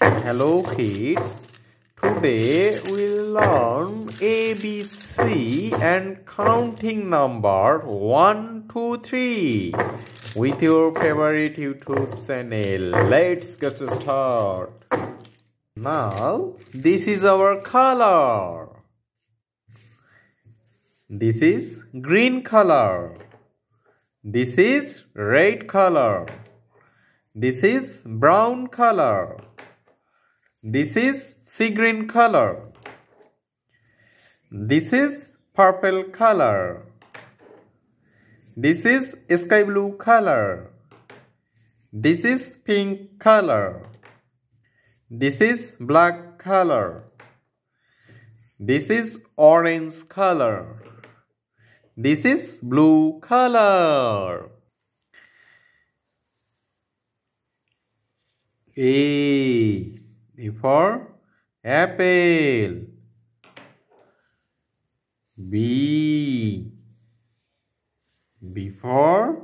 Hello kids, today we'll learn ABC and counting number 1, 2, 3 with your favorite YouTube channel. Let's get started. Now, this is our color. This is green color. This is red color. This is brown color. This is sea green color. This is purple color. This is sky blue color. This is pink color. This is black color. This is orange color. This is blue color. A. before for apple. B. B for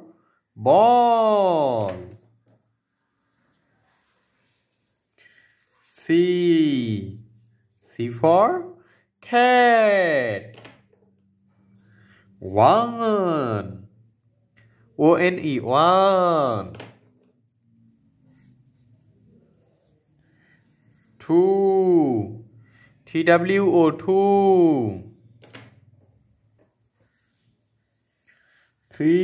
ball. C. C for cat. One. O-N-E, one. 2 two 2 3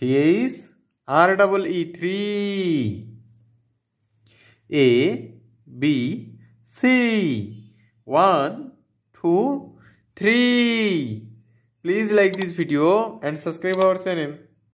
is R double E 3 A B C 1 2 3 please like this video and subscribe our channel